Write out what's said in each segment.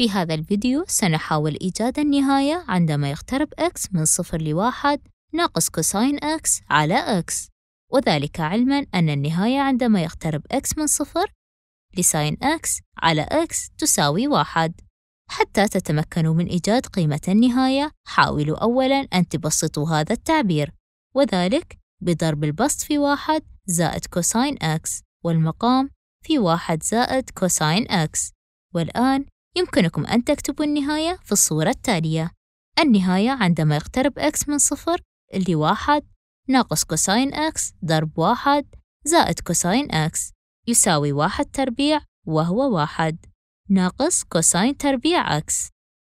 في هذا الفيديو سنحاول إيجاد النهاية عندما يقترب x من صفر لواحد ناقص كوساين x على x وذلك علما أن النهاية عندما يقترب x من صفر لساين x على x تساوي واحد حتى تتمكنوا من إيجاد قيمة النهاية حاولوا أولا أن تبسطوا هذا التعبير وذلك بضرب البسط في واحد زائد كوساين x والمقام في واحد زائد كوساين x والآن يمكنكم أن تكتبوا النهاية في الصورة التالية النهاية عندما يقترب x من صفر اللي واحد ناقص كوساين x ضرب واحد زائد كوساين x يساوي واحد تربيع وهو واحد ناقص كوساين تربيع x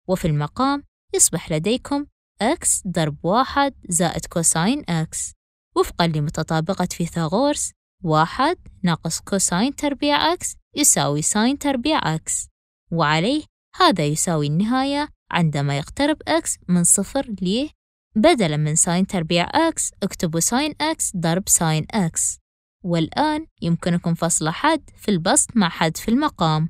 وفي المقام يصبح لديكم x ضرب واحد زائد كوساين x وفقا لمتطابقة فيثاغورس واحد ناقص كوساين تربيع x يساوي ساين تربيع x وعليه هذا يساوي النهاية عندما يقترب x من صفر ليه بدلا من ساين تربيع x اكتبوا ساين x ضرب ساين x والآن يمكنكم فصل حد في البسط مع حد في المقام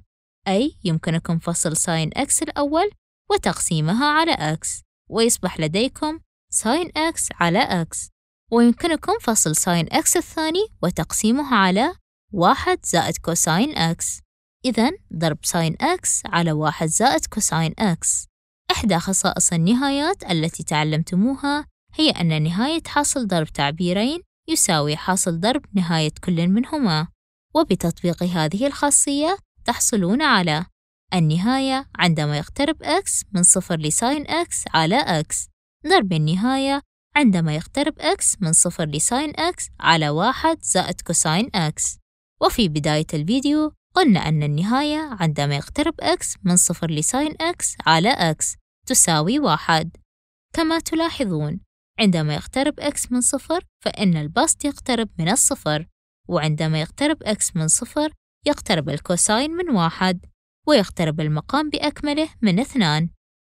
أي يمكنكم فصل ساين x الأول وتقسيمها على x ويصبح لديكم ساين x على x ويمكنكم فصل ساين x الثاني وتقسيمه على واحد زائد كوساين x إذا ضرب ساين x على واحد زائد كوساين x إحدى خصائص النهايات التي تعلمتموها هي أن نهاية حاصل ضرب تعبيرين يساوي حاصل ضرب نهاية كل منهما وبتطبيق هذه الخاصية تحصلون على النهاية عندما يقترب x من صفر لساين x على x ضرب النهاية عندما يقترب x من صفر لساين x على واحد زائد كوساين x وفي بداية الفيديو قلنا أن النهاية عندما يقترب x من صفر لساين x على x تساوي واحد كما تلاحظون عندما يقترب x من صفر فإن البسط يقترب من الصفر وعندما يقترب x من صفر يقترب الكوساين من واحد ويقترب المقام بأكمله من اثنان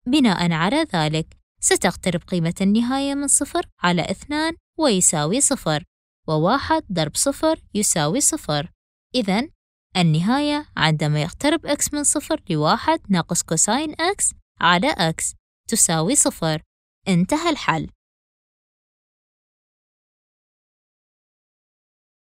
بناء على ذلك ستقترب قيمة النهاية من صفر على اثنان ويساوي صفر وواحد ضرب صفر يساوي صفر إذا النهاية عندما يقترب x من صفر لواحد ناقص كوساين x على x تساوي صفر انتهى الحل